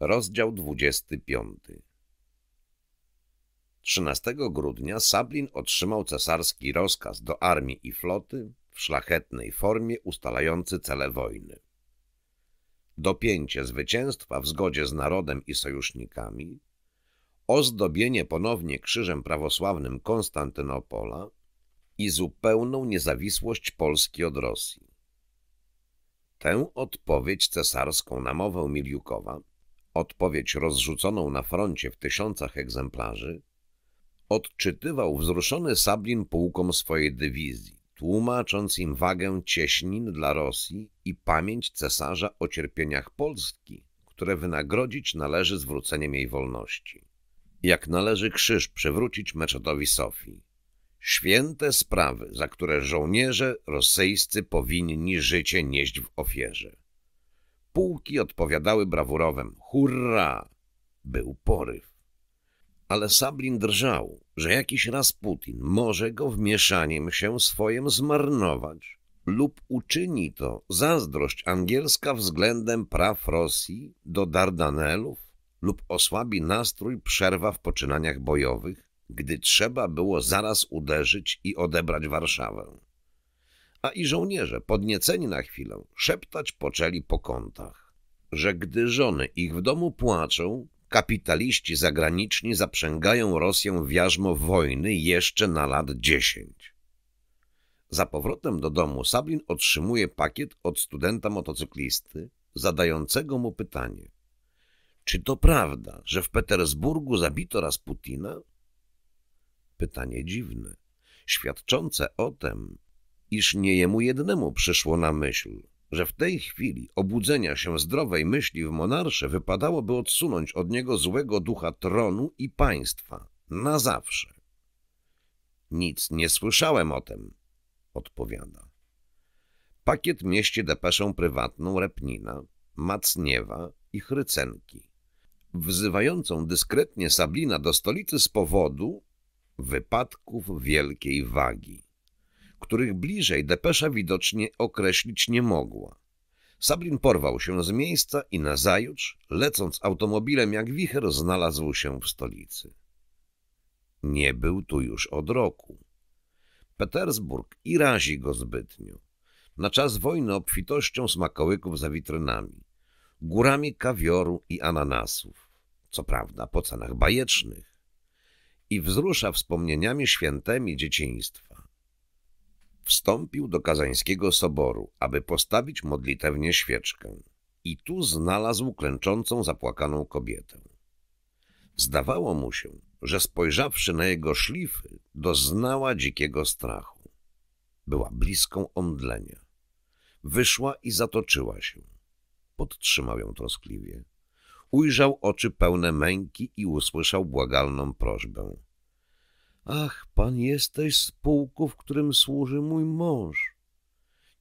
Rozdział 25 13 grudnia Sablin otrzymał cesarski rozkaz do armii i floty w szlachetnej formie ustalający cele wojny. Dopięcie zwycięstwa w zgodzie z narodem i sojusznikami, ozdobienie ponownie krzyżem prawosławnym Konstantynopola i zupełną niezawisłość Polski od Rosji. Tę odpowiedź cesarską na mowę Miliukowa odpowiedź rozrzuconą na froncie w tysiącach egzemplarzy, odczytywał wzruszony Sablin pułkom swojej dywizji, tłumacząc im wagę cieśnin dla Rosji i pamięć cesarza o cierpieniach Polski, które wynagrodzić należy zwróceniem jej wolności. Jak należy krzyż przywrócić meczetowi Sofii. Święte sprawy, za które żołnierze rosyjscy powinni życie nieść w ofierze. Pułki odpowiadały brawurowem. Hurra! Był poryw. Ale Sablin drżał, że jakiś raz Putin może go wmieszaniem się swoim zmarnować lub uczyni to zazdrość angielska względem praw Rosji do Dardanelów lub osłabi nastrój przerwa w poczynaniach bojowych, gdy trzeba było zaraz uderzyć i odebrać Warszawę a i żołnierze, podnieceni na chwilę, szeptać poczęli po kątach, że gdy żony ich w domu płaczą, kapitaliści zagraniczni zaprzęgają Rosję w jarzmo wojny jeszcze na lat dziesięć. Za powrotem do domu Sablin otrzymuje pakiet od studenta motocyklisty, zadającego mu pytanie. Czy to prawda, że w Petersburgu zabito raz Putina? Pytanie dziwne, świadczące o tym, iż nie jemu jednemu przyszło na myśl, że w tej chwili obudzenia się zdrowej myśli w monarsze wypadałoby odsunąć od niego złego ducha tronu i państwa na zawsze. Nic nie słyszałem o tym, odpowiada. Pakiet mieści depeszę prywatną Repnina, Macniewa i Chrycenki, wzywającą dyskretnie Sablina do stolicy z powodu wypadków wielkiej wagi których bliżej depesza widocznie określić nie mogła. Sablin porwał się z miejsca i nazajutrz, lecąc automobilem jak wicher, znalazł się w stolicy. Nie był tu już od roku. Petersburg i razi go zbytnio. Na czas wojny obfitością smakołyków za witrynami, górami kawioru i ananasów, co prawda po cenach bajecznych, i wzrusza wspomnieniami świętymi dzieciństwa wstąpił do kazańskiego soboru, aby postawić modlitewnie świeczkę i tu znalazł klęczącą zapłakaną kobietę. Zdawało mu się, że spojrzawszy na jego szlify, doznała dzikiego strachu. Była bliską omdlenia. Wyszła i zatoczyła się. Podtrzymał ją troskliwie. Ujrzał oczy pełne męki i usłyszał błagalną prośbę – Ach, pan jesteś z pułku, w którym służy mój mąż.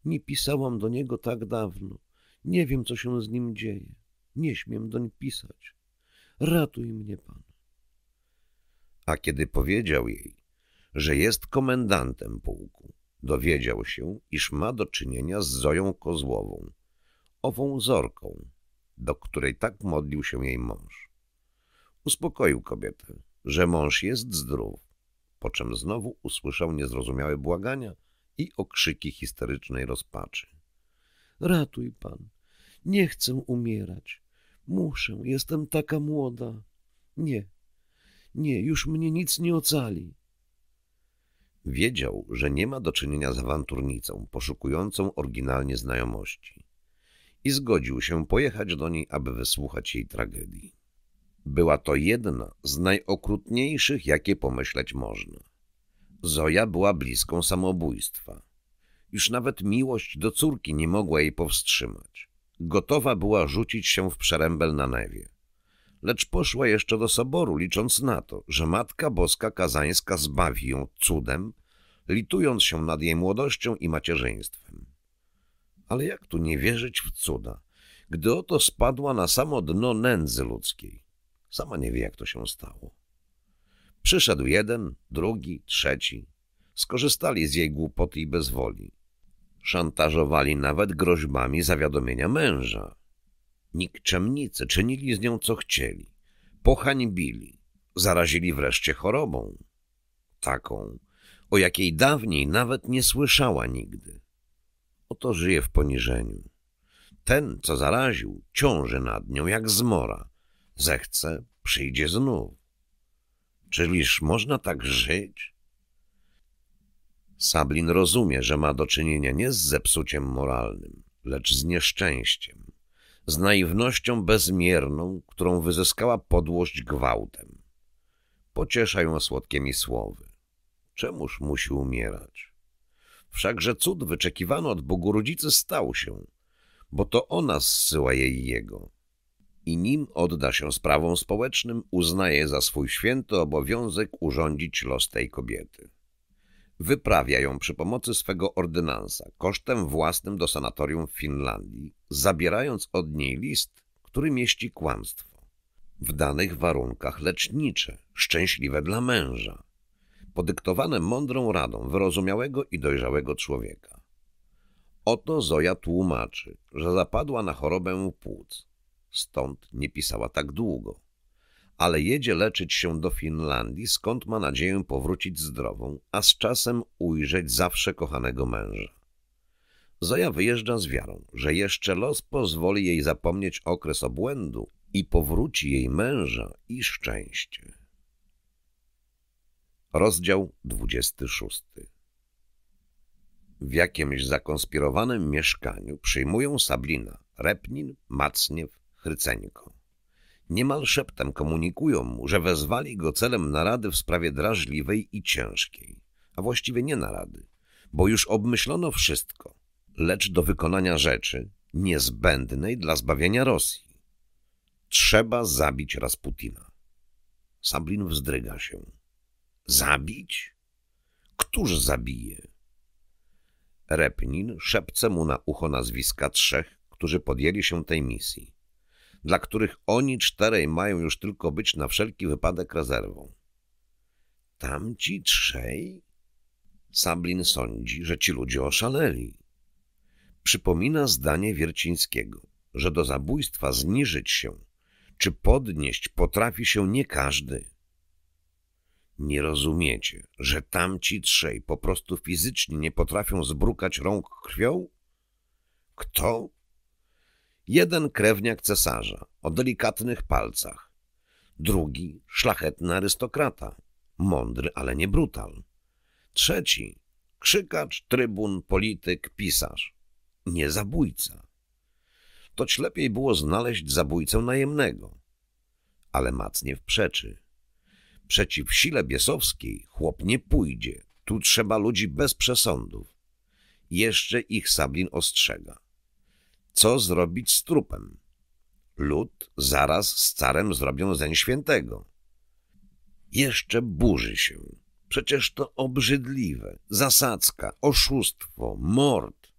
Nie pisałam do niego tak dawno. Nie wiem, co się z nim dzieje. Nie śmiem doń pisać. Ratuj mnie pan. A kiedy powiedział jej, że jest komendantem pułku, dowiedział się, iż ma do czynienia z Zoją Kozłową, ową Zorką, do której tak modlił się jej mąż. Uspokoił kobietę, że mąż jest zdrów, po czym znowu usłyszał niezrozumiałe błagania i okrzyki histerycznej rozpaczy. Ratuj pan, nie chcę umierać. Muszę, jestem taka młoda. Nie, nie, już mnie nic nie ocali. Wiedział, że nie ma do czynienia z awanturnicą, poszukującą oryginalnie znajomości i zgodził się pojechać do niej, aby wysłuchać jej tragedii. Była to jedna z najokrutniejszych, jakie pomyśleć można. Zoja była bliską samobójstwa. Już nawet miłość do córki nie mogła jej powstrzymać. Gotowa była rzucić się w przerębel na Newie. Lecz poszła jeszcze do soboru, licząc na to, że Matka Boska Kazańska zbawi ją cudem, litując się nad jej młodością i macierzyństwem. Ale jak tu nie wierzyć w cuda, gdy oto spadła na samo dno nędzy ludzkiej? Sama nie wie, jak to się stało. Przyszedł jeden, drugi, trzeci. Skorzystali z jej głupoty i bezwoli. Szantażowali nawet groźbami zawiadomienia męża. Nikczemnicy czynili z nią, co chcieli. Pohańbili. Zarazili wreszcie chorobą. Taką, o jakiej dawniej nawet nie słyszała nigdy. Oto żyje w poniżeniu. Ten, co zaraził, ciąży nad nią jak zmora, zechce, przyjdzie znów. Czyliż można tak żyć? Sablin rozumie, że ma do czynienia nie z zepsuciem moralnym, lecz z nieszczęściem, z naiwnością bezmierną, którą wyzyskała podłość gwałtem. Pociesza ją słodkimi słowy. Czemuż musi umierać? Wszakże cud wyczekiwany od Bogu Rodzicy stał się, bo to ona zsyła jej jego i nim odda się sprawom społecznym, uznaje za swój święty obowiązek urządzić los tej kobiety. Wyprawia ją przy pomocy swego ordynansa, kosztem własnym do sanatorium w Finlandii, zabierając od niej list, który mieści kłamstwo. W danych warunkach lecznicze, szczęśliwe dla męża, podyktowane mądrą radą wyrozumiałego i dojrzałego człowieka. Oto Zoja tłumaczy, że zapadła na chorobę płuc, stąd nie pisała tak długo. Ale jedzie leczyć się do Finlandii, skąd ma nadzieję powrócić zdrową, a z czasem ujrzeć zawsze kochanego męża. Zoja wyjeżdża z wiarą, że jeszcze los pozwoli jej zapomnieć okres obłędu i powróci jej męża i szczęście. Rozdział 26 W jakimś zakonspirowanym mieszkaniu przyjmują Sablina, Repnin, Macniew, Chrycenko. Niemal szeptem komunikują mu, że wezwali go celem narady w sprawie drażliwej i ciężkiej, a właściwie nie narady, bo już obmyślono wszystko, lecz do wykonania rzeczy niezbędnej dla zbawienia Rosji. Trzeba zabić Rasputina. Sablin wzdryga się. Zabić? Któż zabije? Repnin szepce mu na ucho nazwiska trzech, którzy podjęli się tej misji dla których oni czterej mają już tylko być na wszelki wypadek rezerwą. Tamci trzej? Sablin sądzi, że ci ludzie oszaleli. Przypomina zdanie Wiercińskiego, że do zabójstwa zniżyć się czy podnieść potrafi się nie każdy. Nie rozumiecie, że tamci trzej po prostu fizycznie nie potrafią zbrukać rąk krwią? Kto Jeden krewniak cesarza o delikatnych palcach, drugi szlachetny arystokrata, mądry, ale nie brutal, trzeci krzykacz, trybun, polityk, pisarz, nie zabójca. Toć lepiej było znaleźć zabójcę najemnego. Ale w przeczy. Przeciw sile biesowskiej chłop nie pójdzie. Tu trzeba ludzi bez przesądów. Jeszcze ich Sablin ostrzega co zrobić z trupem. Lud zaraz z carem zrobią zeń świętego. Jeszcze burzy się. Przecież to obrzydliwe, zasadzka, oszustwo, mord.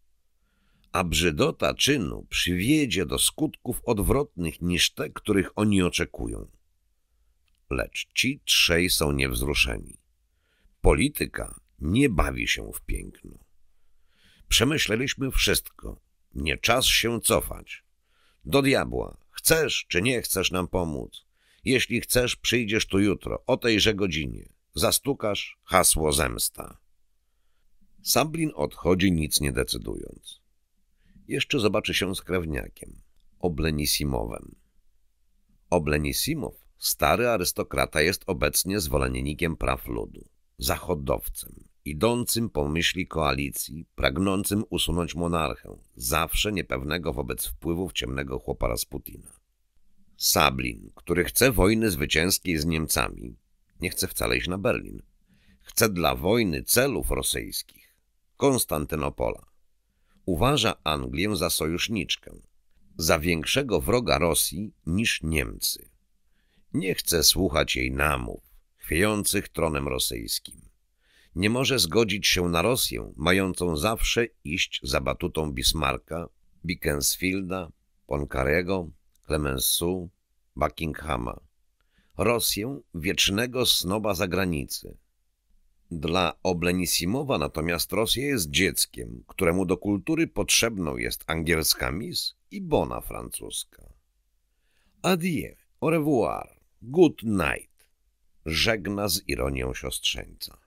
A brzydota czynu przywiedzie do skutków odwrotnych niż te, których oni oczekują. Lecz ci trzej są niewzruszeni. Polityka nie bawi się w piękno. Przemyśleliśmy wszystko nie czas się cofać. Do diabła. Chcesz czy nie chcesz nam pomóc? Jeśli chcesz, przyjdziesz tu jutro, o tejże godzinie. Zastukasz hasło zemsta. Sablin odchodzi, nic nie decydując. Jeszcze zobaczy się z krewniakiem, Oblenisimowem. Oblenisimow, stary arystokrata, jest obecnie zwolennikiem praw ludu, zachodowcem idącym po myśli koalicji, pragnącym usunąć monarchę, zawsze niepewnego wobec wpływów ciemnego chłopa Rasputina. Sablin, który chce wojny zwycięskiej z Niemcami, nie chce wcale iść na Berlin. Chce dla wojny celów rosyjskich, Konstantynopola. Uważa Anglię za sojuszniczkę, za większego wroga Rosji niż Niemcy. Nie chce słuchać jej namów, chwiejących tronem rosyjskim nie może zgodzić się na Rosję, mającą zawsze iść za batutą Bismarcka, Beaconsfielda, Poncarego, Clemenceau, Buckinghama. Rosję wiecznego snoba zagranicy. Dla Oblenisimowa natomiast Rosja jest dzieckiem, któremu do kultury potrzebną jest angielska mis i bona francuska. Adieu, au revoir, good night, żegna z ironią siostrzeńca.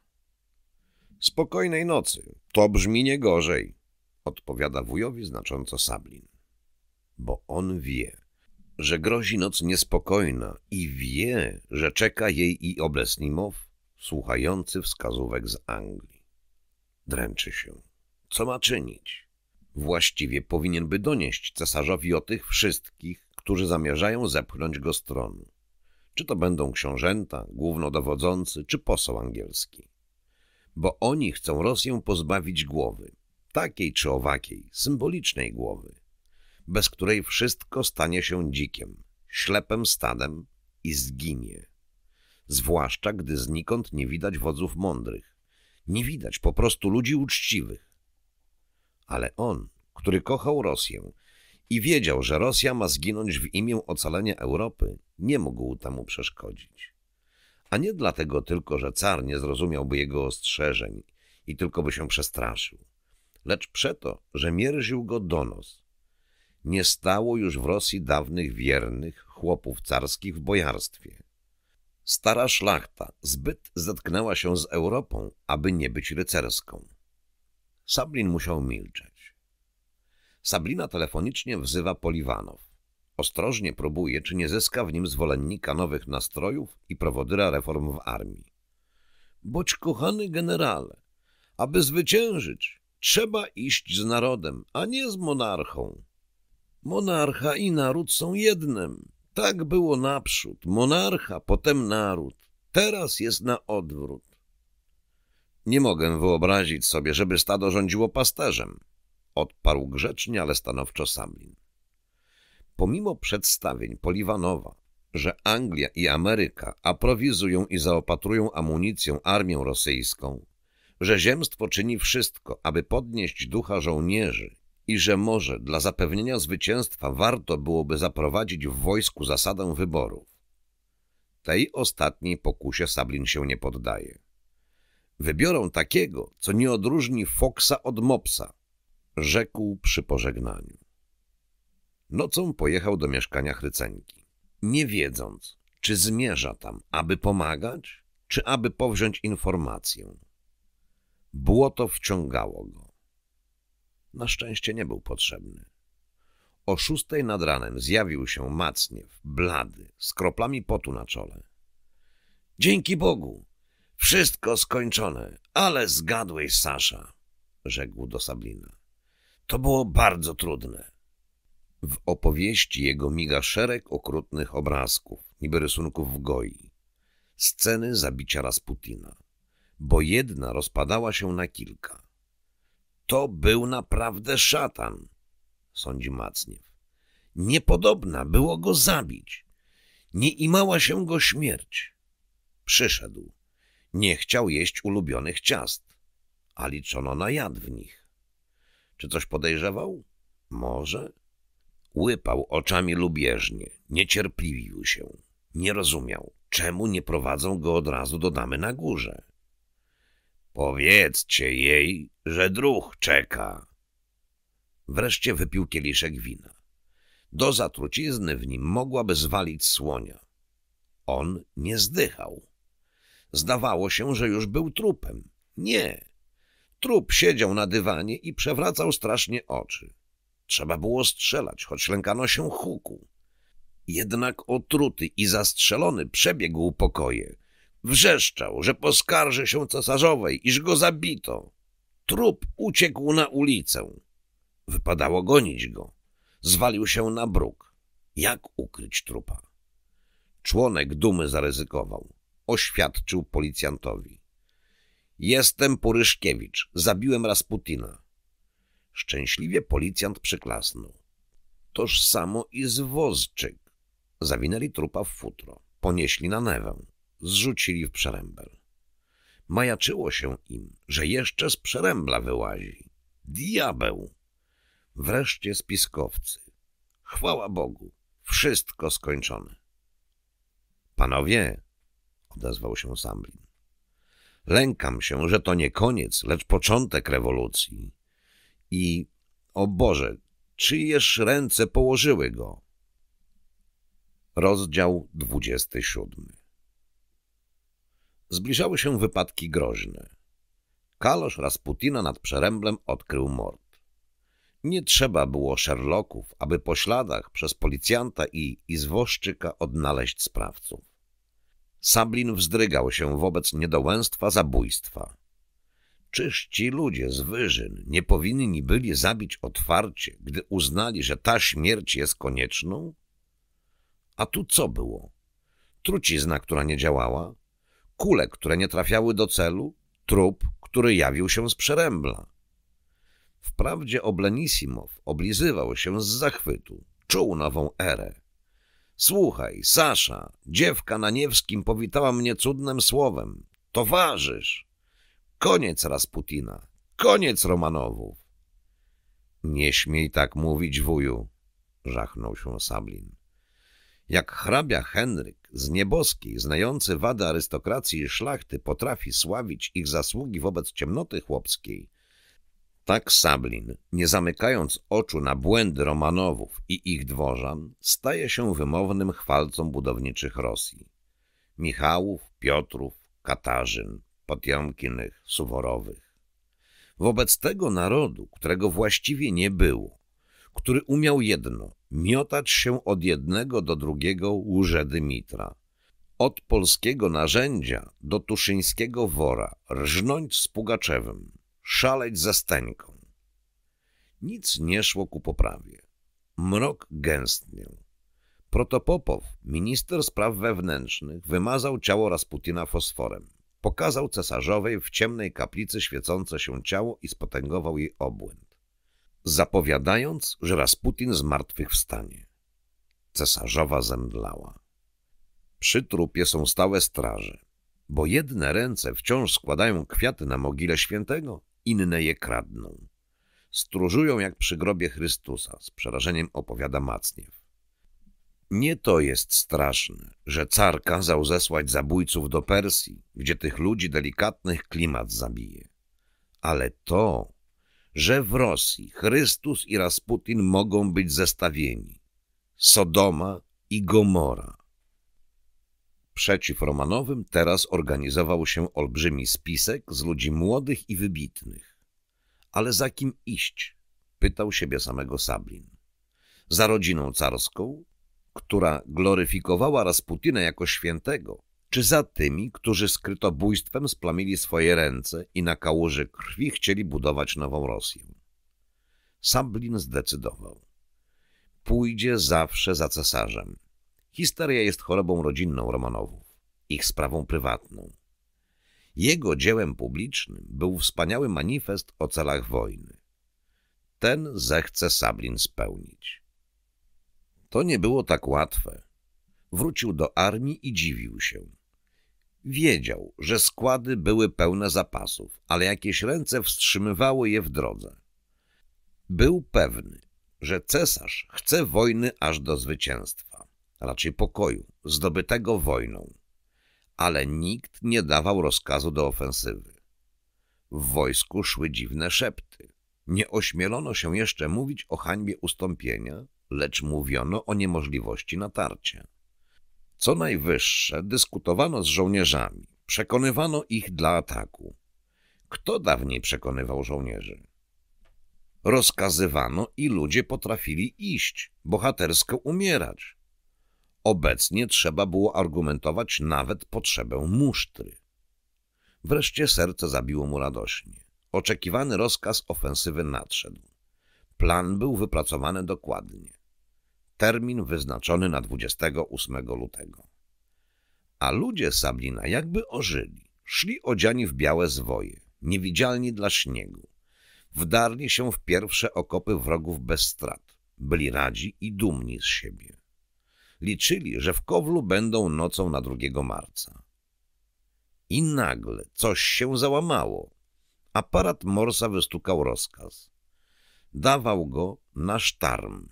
Spokojnej nocy. To brzmi nie gorzej, odpowiada wujowi znacząco Sablin. Bo on wie, że grozi noc niespokojna i wie, że czeka jej i Oblesnimow, słuchający wskazówek z Anglii. Dręczy się. Co ma czynić? Właściwie powinien by donieść cesarzowi o tych wszystkich, którzy zamierzają zepchnąć go z tronu. Czy to będą książęta, głównodowodzący, czy poseł angielski bo oni chcą Rosję pozbawić głowy, takiej czy owakiej, symbolicznej głowy, bez której wszystko stanie się dzikiem, ślepem stadem i zginie. Zwłaszcza, gdy znikąd nie widać wodzów mądrych, nie widać po prostu ludzi uczciwych. Ale on, który kochał Rosję i wiedział, że Rosja ma zginąć w imię ocalenia Europy, nie mógł temu przeszkodzić a nie dlatego tylko, że car nie zrozumiałby jego ostrzeżeń i tylko by się przestraszył, lecz przeto, że mierził go donos. Nie stało już w Rosji dawnych wiernych chłopów carskich w bojarstwie. Stara szlachta zbyt zetknęła się z Europą, aby nie być rycerską. Sablin musiał milczeć. Sablina telefonicznie wzywa Poliwanow. Ostrożnie próbuje, czy nie zyska w nim zwolennika nowych nastrojów i prowodyra reform w armii. Boć kochany generale, aby zwyciężyć, trzeba iść z narodem, a nie z monarchą. Monarcha i naród są jednym. Tak było naprzód. Monarcha, potem naród. Teraz jest na odwrót. Nie mogę wyobrazić sobie, żeby stado rządziło pasterzem, odparł grzecznie, ale stanowczo Samlin. Pomimo przedstawień Poliwanowa, że Anglia i Ameryka aprowizują i zaopatrują amunicją armię rosyjską, że ziemstwo czyni wszystko, aby podnieść ducha żołnierzy i że może dla zapewnienia zwycięstwa warto byłoby zaprowadzić w wojsku zasadę wyborów. Tej ostatniej pokusie Sablin się nie poddaje. Wybiorą takiego, co nie odróżni foksa od Mopsa, rzekł przy pożegnaniu. Nocą pojechał do mieszkania Chryceńki, nie wiedząc, czy zmierza tam, aby pomagać, czy aby powziąć informację. Błoto wciągało go. Na szczęście nie był potrzebny. O szóstej nad ranem zjawił się Macniew, blady, z kroplami potu na czole. — Dzięki Bogu! Wszystko skończone, ale zgadłeś, Sasza! — rzekł do Sablina. — To było bardzo trudne. — w opowieści jego miga szereg okrutnych obrazków, niby rysunków w goi. Sceny zabicia Rasputina. Bo jedna rozpadała się na kilka. To był naprawdę szatan, sądzi Macniew. Niepodobna było go zabić. Nie imała się go śmierć. Przyszedł. Nie chciał jeść ulubionych ciast, a liczono na jad w nich. Czy coś podejrzewał? Może. Łypał oczami lubieżnie, niecierpliwił się. Nie rozumiał, czemu nie prowadzą go od razu do damy na górze. Powiedzcie jej, że druh czeka. Wreszcie wypił kieliszek wina. Do zatrucizny w nim mogłaby zwalić słonia. On nie zdychał. Zdawało się, że już był trupem. Nie. Trup siedział na dywanie i przewracał strasznie oczy. Trzeba było strzelać, choć lękano się huku. Jednak otruty i zastrzelony przebiegł pokoje. Wrzeszczał, że poskarży się cesarzowej, iż go zabito. Trup uciekł na ulicę. Wypadało gonić go. Zwalił się na bruk. Jak ukryć trupa? Członek dumy zaryzykował. Oświadczył policjantowi. Jestem Puryszkiewicz. Zabiłem Rasputina. Szczęśliwie policjant przyklasnął. Toż samo i z Wozczyk. Zawinęli trupa w futro, ponieśli na Newę, zrzucili w przerębel. Majaczyło się im, że jeszcze z przerębla wyłazi. Diabeł! Wreszcie spiskowcy. Chwała Bogu, wszystko skończone. Panowie, odezwał się Samblin. Lękam się, że to nie koniec, lecz początek rewolucji i o Boże, czyjeż ręce położyły go? Rozdział 27 Zbliżały się wypadki groźne. Kalosz Rasputina nad przeręblem odkrył mord. Nie trzeba było Sherlocków, aby po śladach przez policjanta i izwoszczyka odnaleźć sprawców. Sablin wzdrygał się wobec niedołęstwa zabójstwa. Czyż ci ludzie z wyżyn nie powinni byli zabić otwarcie, gdy uznali, że ta śmierć jest konieczną? A tu co było? Trucizna, która nie działała? Kule, które nie trafiały do celu? Trup, który jawił się z przerębla? Wprawdzie Oblenisimow oblizywał się z zachwytu, czuł nową erę. Słuchaj, Sasza, dziewka na Niewskim powitała mnie cudnym słowem. Towarzysz! Koniec Rasputina, koniec Romanowów. Nie śmiej tak mówić, wuju, żachnął się Sablin. Jak hrabia Henryk z nieboskiej, znający wady arystokracji i szlachty, potrafi sławić ich zasługi wobec ciemnoty chłopskiej, tak Sablin, nie zamykając oczu na błędy Romanowów i ich dworzan, staje się wymownym chwalcą budowniczych Rosji. Michałów, Piotrów, Katarzyn, Potiomkinych, Suworowych. Wobec tego narodu, którego właściwie nie było, który umiał jedno, miotać się od jednego do drugiego łże Dymitra, od polskiego narzędzia do tuszyńskiego wora, rżnąć z Pugaczewem, szaleć ze Steńką. Nic nie szło ku poprawie. Mrok gęstniał. Protopopow, minister spraw wewnętrznych, wymazał ciało Rasputina fosforem pokazał cesarzowej w ciemnej kaplicy świecące się ciało i spotęgował jej obłęd, zapowiadając, że Rasputin zmartwychwstanie. Cesarzowa zemdlała. Przy trupie są stałe straże, bo jedne ręce wciąż składają kwiaty na mogile świętego, inne je kradną. Stróżują jak przy grobie Chrystusa, z przerażeniem opowiada Macniew. Nie to jest straszne, że car kazał zesłać zabójców do Persji, gdzie tych ludzi delikatnych klimat zabije. Ale to, że w Rosji Chrystus i Rasputin mogą być zestawieni. Sodoma i Gomora. Przeciw Romanowym teraz organizował się olbrzymi spisek z ludzi młodych i wybitnych. Ale za kim iść? Pytał siebie samego Sablin. Za rodziną carską, która gloryfikowała Rasputina jako świętego, czy za tymi, którzy skrytobójstwem splamili swoje ręce i na kałuży krwi chcieli budować nową Rosję. Sablin zdecydował. Pójdzie zawsze za cesarzem. Histeria jest chorobą rodzinną Romanowów, ich sprawą prywatną. Jego dziełem publicznym był wspaniały manifest o celach wojny. Ten zechce Sablin spełnić. To nie było tak łatwe. Wrócił do armii i dziwił się. Wiedział, że składy były pełne zapasów, ale jakieś ręce wstrzymywały je w drodze. Był pewny, że cesarz chce wojny aż do zwycięstwa, raczej pokoju, zdobytego wojną. Ale nikt nie dawał rozkazu do ofensywy. W wojsku szły dziwne szepty. Nie ośmielono się jeszcze mówić o hańbie ustąpienia, lecz mówiono o niemożliwości natarcia. Co najwyższe, dyskutowano z żołnierzami, przekonywano ich dla ataku. Kto dawniej przekonywał żołnierzy? Rozkazywano i ludzie potrafili iść, bohatersko umierać. Obecnie trzeba było argumentować nawet potrzebę musztry. Wreszcie serce zabiło mu radośnie. Oczekiwany rozkaz ofensywy nadszedł. Plan był wypracowany dokładnie termin wyznaczony na 28 lutego. A ludzie Sablina jakby ożyli. Szli odziani w białe zwoje, niewidzialni dla śniegu. Wdarli się w pierwsze okopy wrogów bez strat. Byli radzi i dumni z siebie. Liczyli, że w Kowlu będą nocą na 2 marca. I nagle coś się załamało. Aparat Morsa wystukał rozkaz. Dawał go na sztarm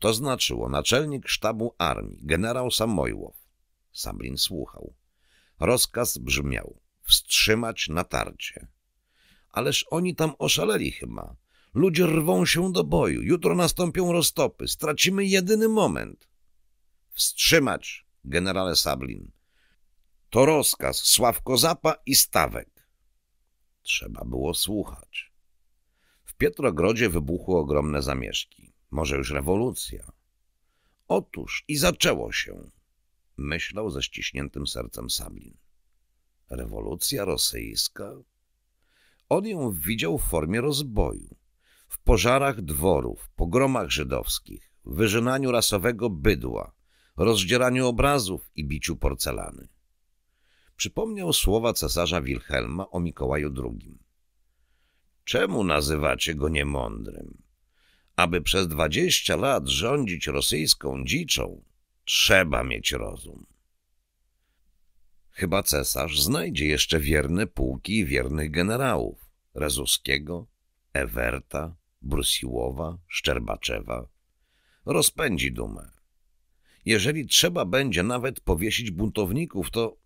to znaczyło naczelnik sztabu armii, generał Samojłow. Samlin słuchał. Rozkaz brzmiał – wstrzymać natarcie. Ależ oni tam oszaleli chyba. Ludzie rwą się do boju, jutro nastąpią roztopy, stracimy jedyny moment. Wstrzymać, generale Sablin. To rozkaz Sławko Zapa i Stawek. Trzeba było słuchać. W Pietrogrodzie wybuchły ogromne zamieszki. Może już rewolucja? Otóż i zaczęło się, myślał ze ściśniętym sercem Sablin. Rewolucja rosyjska? On ją widział w formie rozboju, w pożarach dworów, pogromach żydowskich, wyżynaniu rasowego bydła, rozdzieraniu obrazów i biciu porcelany. Przypomniał słowa cesarza Wilhelma o Mikołaju II. Czemu nazywacie go niemądrym? Aby przez dwadzieścia lat rządzić rosyjską dziczą, trzeba mieć rozum. Chyba cesarz znajdzie jeszcze wierne pułki i wiernych generałów. Rezuskiego, Ewerta, Brusiłowa, Szczerbaczewa. Rozpędzi dumę. Jeżeli trzeba będzie nawet powiesić buntowników, to...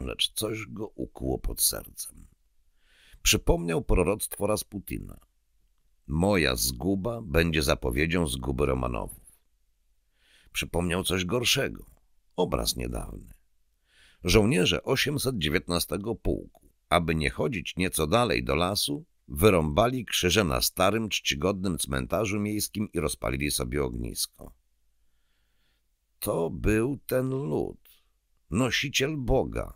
Lecz coś go ukuło pod sercem. Przypomniał proroctwo Rasputina. Moja zguba będzie zapowiedzią zguby Romanowów. Przypomniał coś gorszego. Obraz niedawny. Żołnierze 819 pułku, aby nie chodzić nieco dalej do lasu, wyrąbali krzyże na starym, czcigodnym cmentarzu miejskim i rozpalili sobie ognisko. To był ten lud, nosiciel Boga,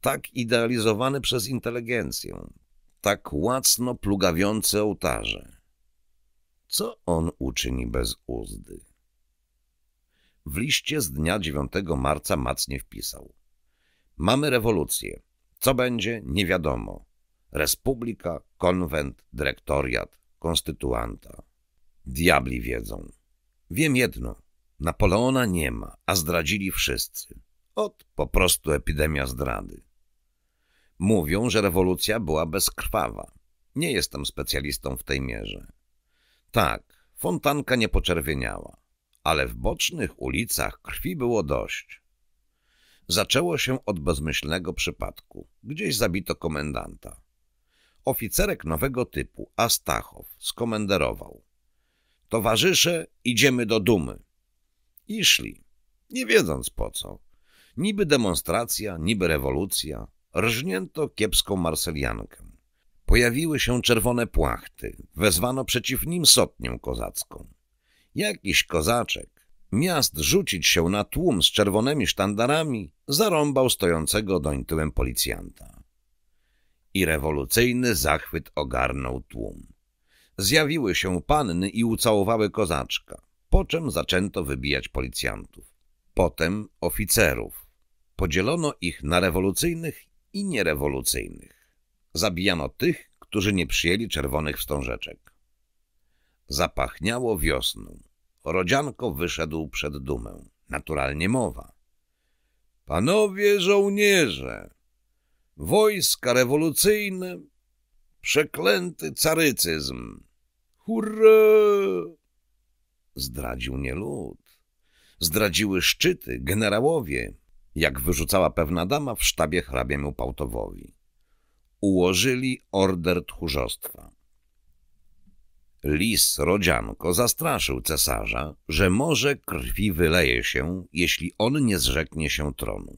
tak idealizowany przez inteligencję, tak łacno plugawiący ołtarze. Co on uczyni bez uzdy? W liście z dnia 9 marca macnie wpisał. Mamy rewolucję. Co będzie, nie wiadomo. Respublika, konwent, dyrektoriat, konstytuanta. Diabli wiedzą. Wiem jedno. Napoleona nie ma, a zdradzili wszyscy. Ot, po prostu epidemia zdrady. Mówią, że rewolucja była bezkrwawa. Nie jestem specjalistą w tej mierze. Tak, fontanka nie poczerwieniała, ale w bocznych ulicach krwi było dość. Zaczęło się od bezmyślnego przypadku. Gdzieś zabito komendanta. Oficerek nowego typu, Astachow, skomenderował. Towarzysze, idziemy do dumy. I szli, nie wiedząc po co. Niby demonstracja, niby rewolucja. Rżnięto kiepską marseliankę. Pojawiły się czerwone płachty. Wezwano przeciw nim sotnię kozacką. Jakiś kozaczek, miast rzucić się na tłum z czerwonymi sztandarami, zarąbał stojącego doń tyłem policjanta. I rewolucyjny zachwyt ogarnął tłum. Zjawiły się panny i ucałowały kozaczka, po czym zaczęto wybijać policjantów. Potem oficerów. Podzielono ich na rewolucyjnych i nierewolucyjnych. Zabijano tych, którzy nie przyjęli czerwonych wstążeczek. Zapachniało wiosną. Rodzianko wyszedł przed dumę. Naturalnie mowa. Panowie żołnierze, wojska rewolucyjne, przeklęty carycyzm. Hurra! Zdradził nie lud. Zdradziły szczyty, generałowie, jak wyrzucała pewna dama w sztabie hrabiemu Pałtowowi ułożyli order tchórzostwa. Lis Rodzianko zastraszył cesarza, że może krwi wyleje się, jeśli on nie zrzeknie się tronu.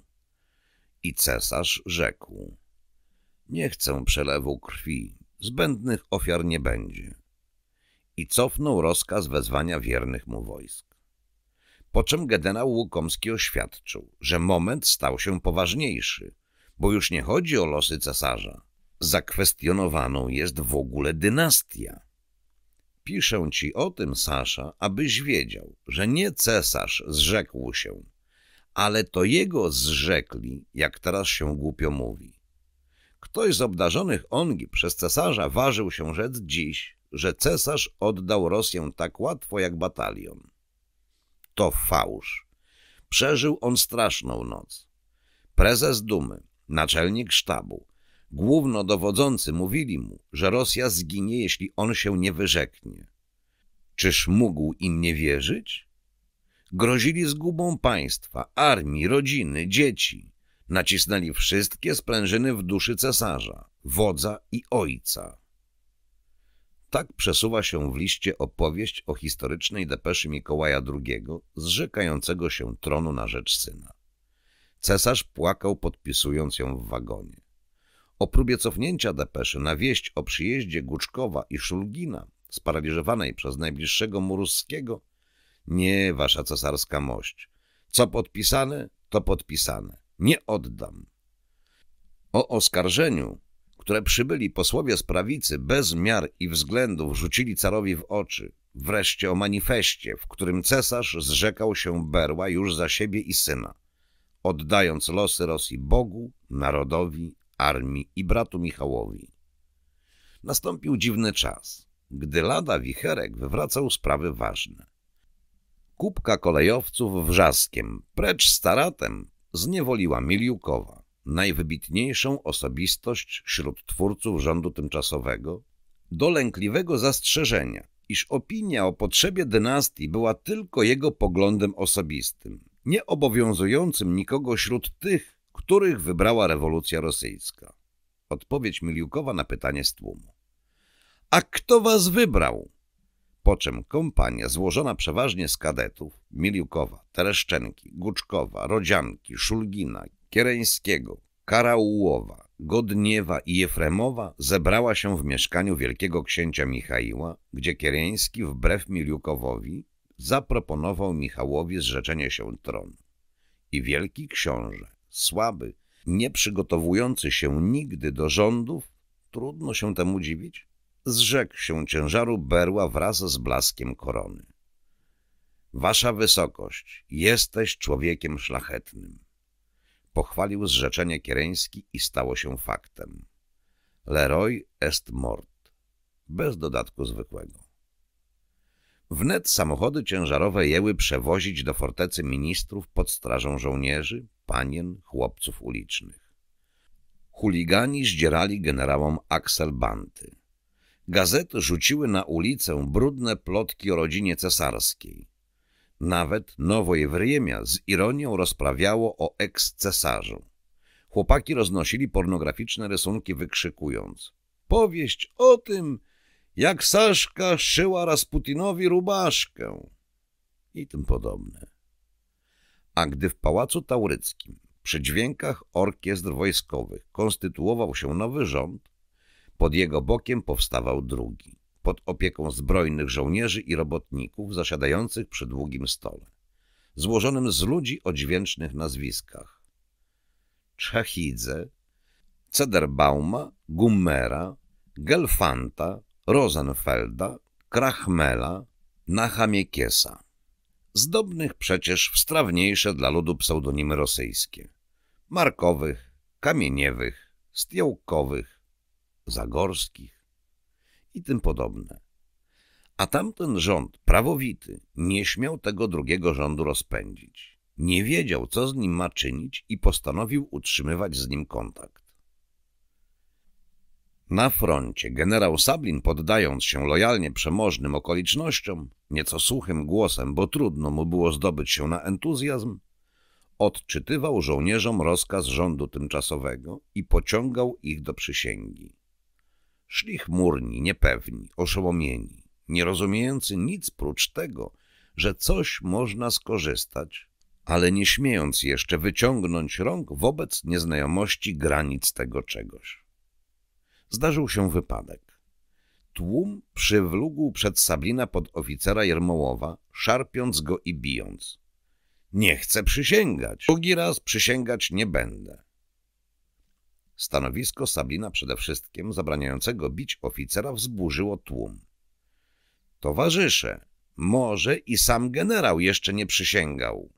I cesarz rzekł – nie chcę przelewu krwi, zbędnych ofiar nie będzie. I cofnął rozkaz wezwania wiernych mu wojsk. Po czym generał Łukomski oświadczył, że moment stał się poważniejszy, bo już nie chodzi o losy cesarza, zakwestionowaną jest w ogóle dynastia. Piszę ci o tym, Sasza, abyś wiedział, że nie cesarz zrzekł się, ale to jego zrzekli, jak teraz się głupio mówi. Ktoś z obdarzonych ongi przez cesarza ważył się rzec dziś, że cesarz oddał Rosję tak łatwo jak batalion. To fałsz. Przeżył on straszną noc. Prezes Dumy, naczelnik sztabu, Głównodowodzący mówili mu, że Rosja zginie, jeśli on się nie wyrzeknie. Czyż mógł im nie wierzyć? Grozili zgubą państwa, armii, rodziny, dzieci. Nacisnęli wszystkie sprężyny w duszy cesarza, wodza i ojca. Tak przesuwa się w liście opowieść o historycznej depeszy Mikołaja II, zrzekającego się tronu na rzecz syna. Cesarz płakał podpisując ją w wagonie. O próbie cofnięcia depeszy na wieść o przyjeździe Guczkowa i Szulgina, sparaliżowanej przez najbliższego Muruskiego, nie, wasza cesarska mość. Co podpisane, to podpisane. Nie oddam. O oskarżeniu, które przybyli posłowie z prawicy bez miar i względów rzucili carowi w oczy, wreszcie o manifestie, w którym cesarz zrzekał się berła już za siebie i syna, oddając losy Rosji Bogu, narodowi armii i bratu Michałowi. Nastąpił dziwny czas, gdy lada wicherek wywracał sprawy ważne. Kupka kolejowców wrzaskiem, precz staratem, zniewoliła Miliukowa, najwybitniejszą osobistość wśród twórców rządu tymczasowego, do lękliwego zastrzeżenia, iż opinia o potrzebie dynastii była tylko jego poglądem osobistym, nie obowiązującym nikogo wśród tych, których wybrała rewolucja rosyjska. Odpowiedź Miliukowa na pytanie z tłumu. A kto was wybrał? Po czym kompania złożona przeważnie z kadetów Miliukowa, Tereszczenki, Guczkowa, Rodzianki, Szulgina, Kiereńskiego, Karaułowa, Godniewa i Jefremowa zebrała się w mieszkaniu wielkiego księcia Michaiła, gdzie Kiereński wbrew Miliukowowi zaproponował Michałowi zrzeczenie się tronu. I wielki książę słaby, nie przygotowujący się nigdy do rządów, trudno się temu dziwić, zrzekł się ciężaru berła wraz z blaskiem korony. Wasza wysokość, jesteś człowiekiem szlachetnym. Pochwalił zrzeczenie Kiereński i stało się faktem. Leroy est mort, bez dodatku zwykłego. Wnet samochody ciężarowe jęły przewozić do fortecy ministrów pod strażą żołnierzy, panien, chłopców ulicznych. Chuligani zdzierali generałom Banty. Gazety rzuciły na ulicę brudne plotki o rodzinie cesarskiej. Nawet Nowoje Wriemia z ironią rozprawiało o eks-cesarzu. Chłopaki roznosili pornograficzne rysunki wykrzykując. Powieść o tym, jak Saszka szyła Rasputinowi rubaszkę i tym podobne. A gdy w Pałacu Tauryckim przy dźwiękach orkiestr wojskowych konstytuował się nowy rząd, pod jego bokiem powstawał drugi, pod opieką zbrojnych żołnierzy i robotników zasiadających przy długim stole, złożonym z ludzi o dźwięcznych nazwiskach. Czachidze, Cederbauma, Gummera, Gelfanta, Rosenfelda, Krachmela, Nachamiekiesa zdobnych przecież w strawniejsze dla ludu pseudonimy rosyjskie. Markowych, Kamieniewych, Stiołkowych, Zagorskich i tym podobne. A tamten rząd, prawowity, nie śmiał tego drugiego rządu rozpędzić. Nie wiedział, co z nim ma czynić i postanowił utrzymywać z nim kontakt. Na froncie generał Sablin, poddając się lojalnie przemożnym okolicznościom, nieco suchym głosem, bo trudno mu było zdobyć się na entuzjazm, odczytywał żołnierzom rozkaz rządu tymczasowego i pociągał ich do przysięgi. Szli chmurni, niepewni, oszołomieni, rozumiejący nic prócz tego, że coś można skorzystać, ale nie śmiejąc jeszcze wyciągnąć rąk wobec nieznajomości granic tego czegoś zdarzył się wypadek. Tłum przywlógł przed Sablina pod oficera Jermołowa, szarpiąc go i bijąc. Nie chcę przysięgać. Drugi raz przysięgać nie będę. Stanowisko Sablina przede wszystkim zabraniającego bić oficera wzburzyło tłum. Towarzysze, może i sam generał jeszcze nie przysięgał.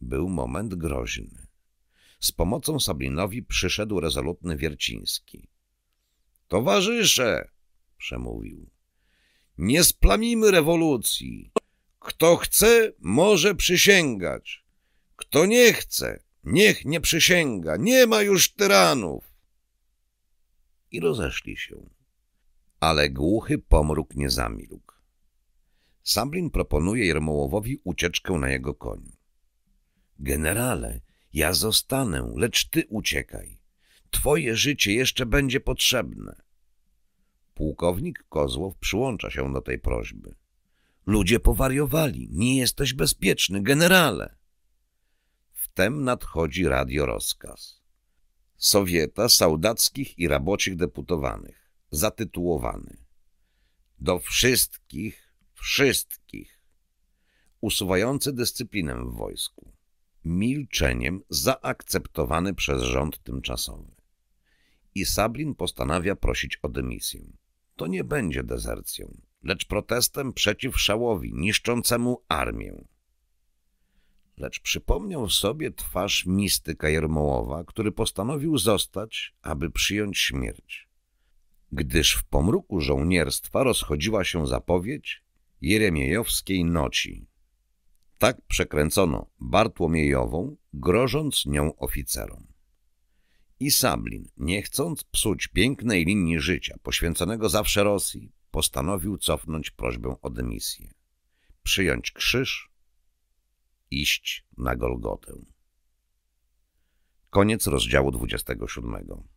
Był moment groźny. Z pomocą Sablinowi przyszedł rezolutny Wierciński. Towarzysze, przemówił, nie splamimy rewolucji. Kto chce, może przysięgać. Kto nie chce, niech nie przysięga. Nie ma już tyranów. I rozeszli się. Ale głuchy pomruk nie zamilkł. Samblin proponuje Jermołowowi ucieczkę na jego koniu. Generale, ja zostanę, lecz ty uciekaj. Twoje życie jeszcze będzie potrzebne. Pułkownik Kozłow przyłącza się do tej prośby. Ludzie powariowali. Nie jesteś bezpieczny, generale. Wtem nadchodzi radiorozkaz. Sowieta saudackich i rabocich deputowanych. Zatytułowany. Do wszystkich, wszystkich. Usuwający dyscyplinę w wojsku. Milczeniem zaakceptowany przez rząd tymczasowy i Sablin postanawia prosić o dymisję. To nie będzie dezercją, lecz protestem przeciw szałowi niszczącemu armię. Lecz przypomniał sobie twarz mistyka Jermołowa, który postanowił zostać, aby przyjąć śmierć. Gdyż w pomruku żołnierstwa rozchodziła się zapowiedź Jeremiejowskiej noci. Tak przekręcono Bartłomiejową, grożąc nią oficerom. I Sablin, nie chcąc psuć pięknej linii życia, poświęconego zawsze Rosji, postanowił cofnąć prośbę o dymisję, przyjąć krzyż, iść na Golgotę. Koniec rozdziału 27.